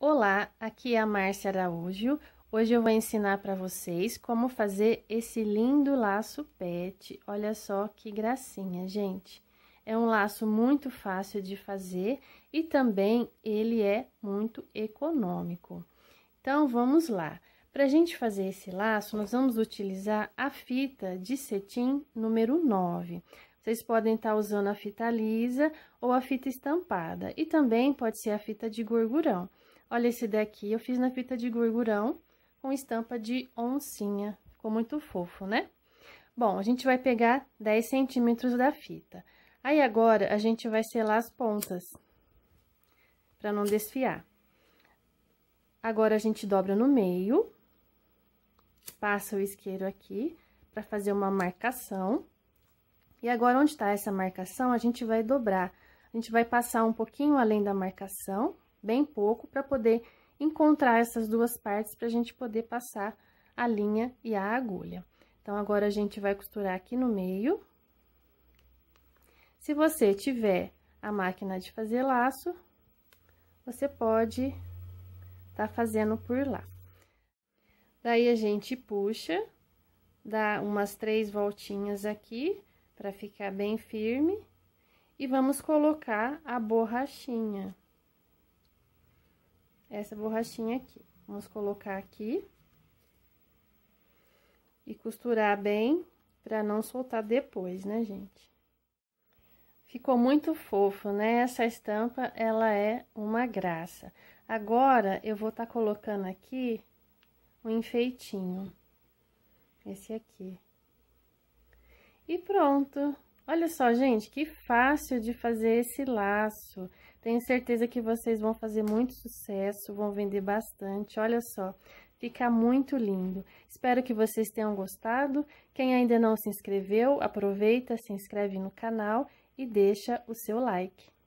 Olá, aqui é a Márcia Araújo. Hoje eu vou ensinar para vocês como fazer esse lindo laço pet. Olha só que gracinha, gente. É um laço muito fácil de fazer e também ele é muito econômico. Então, vamos lá. Para a gente fazer esse laço, nós vamos utilizar a fita de cetim número 9. Vocês podem estar tá usando a fita lisa ou a fita estampada, e também pode ser a fita de gorgurão. Olha esse daqui, eu fiz na fita de gorgurão com estampa de oncinha. Ficou muito fofo, né? Bom, a gente vai pegar 10 centímetros da fita. Aí, agora, a gente vai selar as pontas, pra não desfiar. Agora, a gente dobra no meio, passa o isqueiro aqui pra fazer uma marcação. E agora, onde tá essa marcação, a gente vai dobrar. A gente vai passar um pouquinho além da marcação, bem pouco, para poder encontrar essas duas partes para a gente poder passar a linha e a agulha. Então, agora a gente vai costurar aqui no meio. Se você tiver a máquina de fazer laço, você pode tá fazendo por lá. Daí, a gente puxa, dá umas três voltinhas aqui, para ficar bem firme, e vamos colocar a borrachinha essa borrachinha aqui. Vamos colocar aqui. E costurar bem, pra não soltar depois, né, gente? Ficou muito fofo, né? Essa estampa, ela é uma graça. Agora, eu vou estar tá colocando aqui um enfeitinho. Esse aqui. E pronto! Olha só, gente, que fácil de fazer esse laço. Tenho certeza que vocês vão fazer muito sucesso, vão vender bastante. Olha só, fica muito lindo. Espero que vocês tenham gostado. Quem ainda não se inscreveu, aproveita, se inscreve no canal e deixa o seu like.